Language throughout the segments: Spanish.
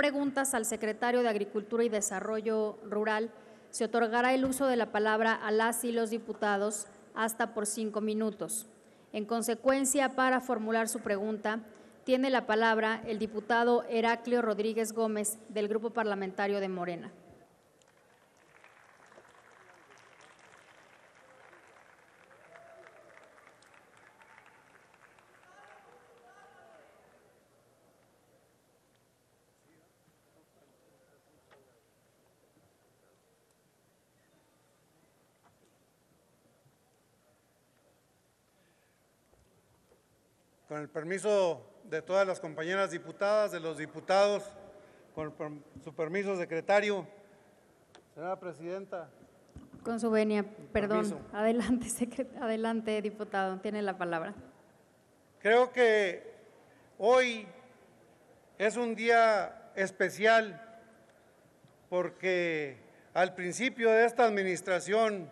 preguntas al secretario de Agricultura y Desarrollo Rural, se otorgará el uso de la palabra a las y los diputados hasta por cinco minutos. En consecuencia, para formular su pregunta, tiene la palabra el diputado Heraclio Rodríguez Gómez del Grupo Parlamentario de Morena. con el permiso de todas las compañeras diputadas, de los diputados, con su permiso, secretario. Señora Presidenta. Con su venia, perdón. Adelante, adelante, diputado, tiene la palabra. Creo que hoy es un día especial porque al principio de esta administración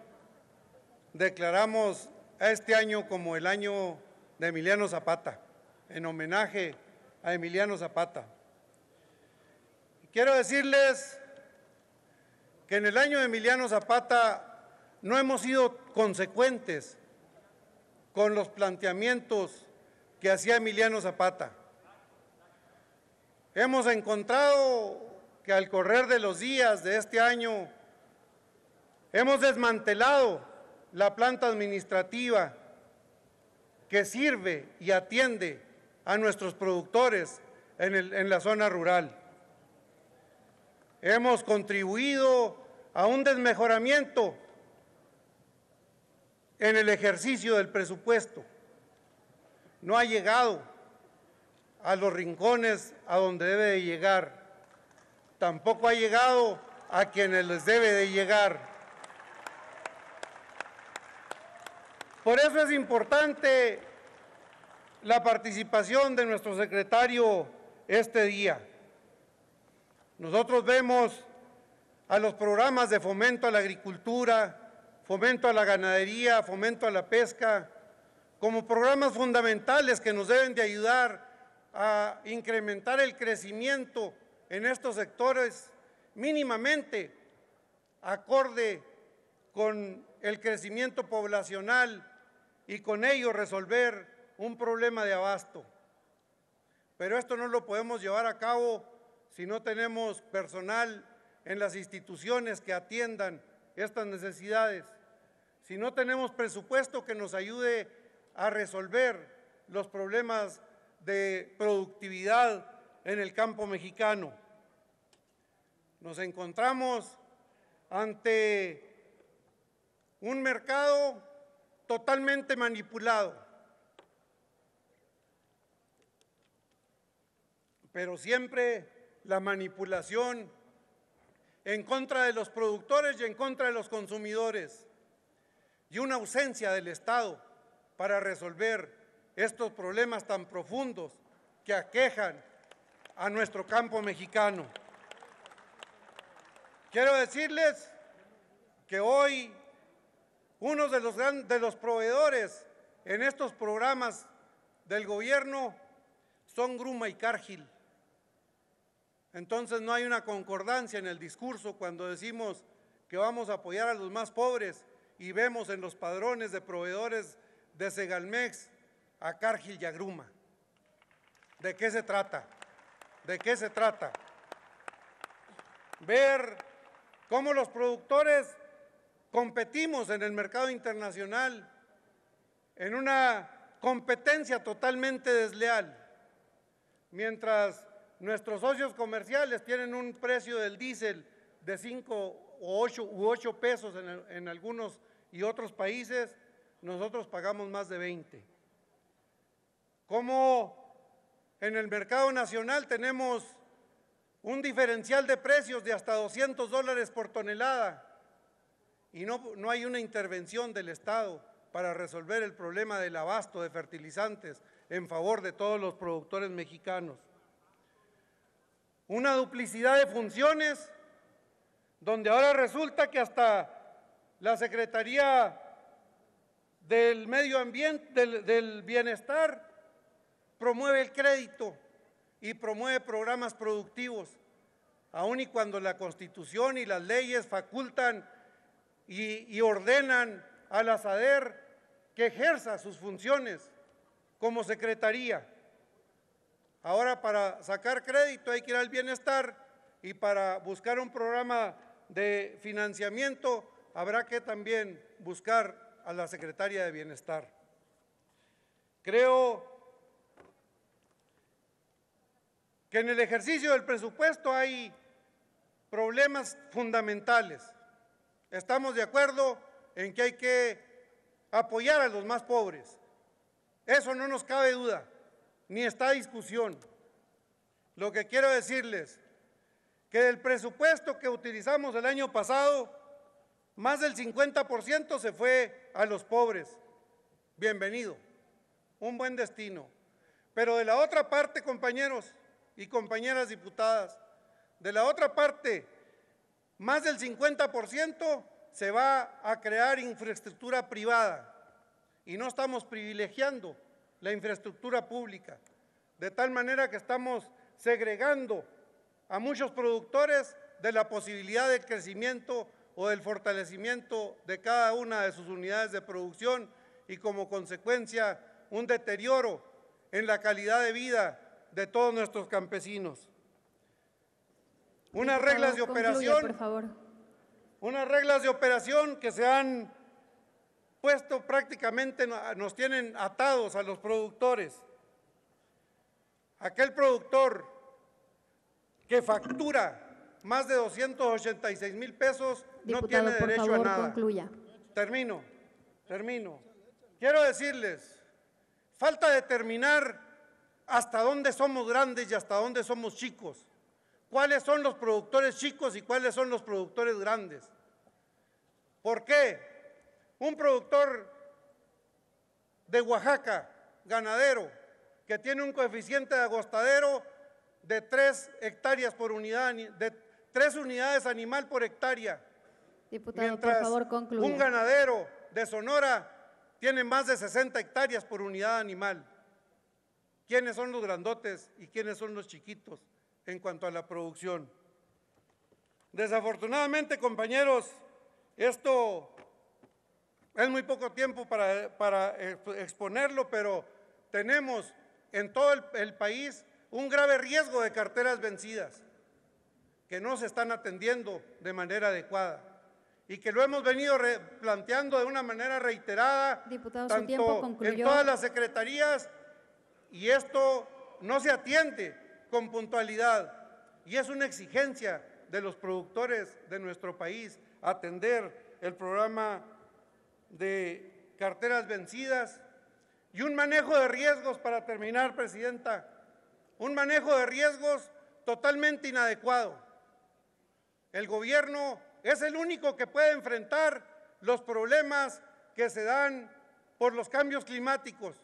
declaramos a este año como el año de Emiliano Zapata, en homenaje a Emiliano Zapata. Quiero decirles que en el año de Emiliano Zapata no hemos sido consecuentes con los planteamientos que hacía Emiliano Zapata. Hemos encontrado que al correr de los días de este año hemos desmantelado la planta administrativa que sirve y atiende a nuestros productores en, la zona rural. Hemos contribuido a un desmejoramiento en el ejercicio del presupuesto. No ha llegado a los rincones a donde debe de llegar. Tampoco ha llegado a quienes les debe de llegar. Por eso es importante la participación de nuestro secretario este día. Nosotros vemos a los programas de fomento a la agricultura, fomento a la ganadería, fomento a la pesca, como programas fundamentales que nos deben de ayudar a incrementar el crecimiento en estos sectores mínimamente acorde con el crecimiento poblacional y con ello resolver un problema de abasto. Pero esto no lo podemos llevar a cabo si no tenemos personal en las instituciones que atiendan estas necesidades, si no tenemos presupuesto que nos ayude a resolver los problemas de productividad en el campo mexicano. Nos encontramos ante un mercado totalmente manipulado. Pero siempre la manipulación en contra de los productores y en contra de los consumidores y una ausencia del Estado para resolver estos problemas tan profundos que aquejan a nuestro campo mexicano. Quiero decirles que hoy uno de los, de los proveedores en estos programas del gobierno son Gruma y Cargill. Entonces no hay una concordancia en el discurso cuando decimos que vamos a apoyar a los más pobres y vemos en los padrones de proveedores de Segalmex a Cargill y a Gruma. ¿De qué se trata? ¿De qué se trata? Ver cómo los productores competimos en el mercado internacional en una competencia totalmente desleal, mientras nuestros socios comerciales tienen un precio del diésel de 5 o 8 u 8 pesos en, en algunos y otros países, nosotros pagamos más de 20. Como en el mercado nacional tenemos un diferencial de precios de hasta 200 dólares por tonelada y no, hay una intervención del Estado para resolver el problema del abasto de fertilizantes en favor de todos los productores mexicanos. Una duplicidad de funciones donde ahora resulta que hasta la Secretaría del Medio Ambiente, del, del, Bienestar, promueve el crédito y promueve programas productivos, aun y cuando la Constitución y las leyes facultan y, ordenan la SADER que ejerza sus funciones como secretaría. Ahora para sacar crédito hay que ir al bienestar y para buscar un programa de financiamiento habrá que también buscar a la secretaria de bienestar. Creo que en el ejercicio del presupuesto hay problemas fundamentales. Estamos de acuerdo en que hay que apoyar a los más pobres. Eso no nos cabe duda, ni está discusión. Lo que quiero decirles, que del presupuesto que utilizamos el año pasado, más del 50% se fue a los pobres. Bienvenido, un buen destino. Pero de la otra parte, compañeros y compañeras diputadas, de la otra parte, más del 50% se va a crear infraestructura privada y no estamos privilegiando la infraestructura pública, de tal manera que estamos segregando a muchos productores de la posibilidad del crecimiento o del fortalecimiento de cada una de sus unidades de producción y como consecuencia un deterioro en la calidad de vida de todos nuestros campesinos. Unas reglas de operación. reglas de operación que se han puesto prácticamente, nos tienen atados a los productores. Aquel productor que factura más de 286 mil pesos no tiene derecho a nada. Termino, termino. Quiero decirles, falta determinar hasta dónde somos grandes y hasta dónde somos chicos cuáles son los productores chicos y cuáles son los productores grandes. ¿Por qué? Un productor de Oaxaca, ganadero, que tiene un coeficiente de agostadero de tres hectáreas por unidad, de unidades animal por hectárea. Diputado, por favor, Un ganadero de Sonora tiene más de 60 hectáreas por unidad animal. ¿Quiénes son los grandotes y quiénes son los chiquitos? en cuanto a la producción. Desafortunadamente, compañeros, esto es muy poco tiempo para, exponerlo, pero tenemos en todo el, país un grave riesgo de carteras vencidas que no se están atendiendo de manera adecuada y que lo hemos venido planteando de una manera reiterada en todas las secretarías y esto no se atiende con puntualidad. Y es una exigencia de los productores de nuestro país atender el programa de carteras vencidas y un manejo de riesgos para terminar, Presidenta, un manejo de riesgos totalmente inadecuado. El gobierno es el único que puede enfrentar los problemas que se dan por los cambios climáticos.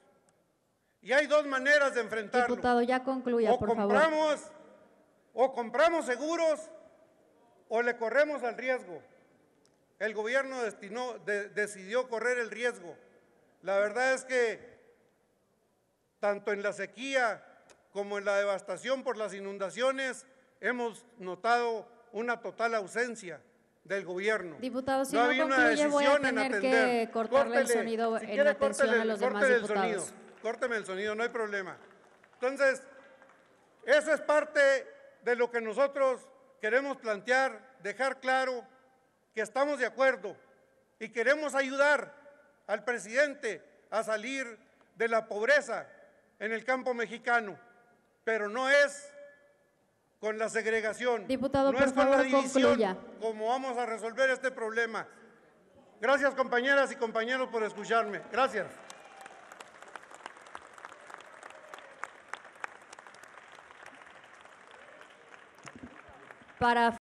Y hay dos maneras de enfrentarlo. Diputado, ya concluya, o por compramos, favor. O compramos seguros o le corremos al riesgo. El gobierno destinó, decidió correr el riesgo. La verdad es que tanto en la sequía como en la devastación por las inundaciones hemos notado una total ausencia del gobierno. Diputado, si no, no una decisión en atender. que cortarle el sonido en atención a los diputados. Córteme el sonido, no hay problema. Entonces, eso es parte de lo que nosotros queremos plantear, dejar claro que estamos de acuerdo y queremos ayudar al presidente a salir de la pobreza en el campo mexicano, pero no es con la segregación, no es con la división como vamos a resolver este problema. Gracias compañeras y compañeros por escucharme. Gracias. para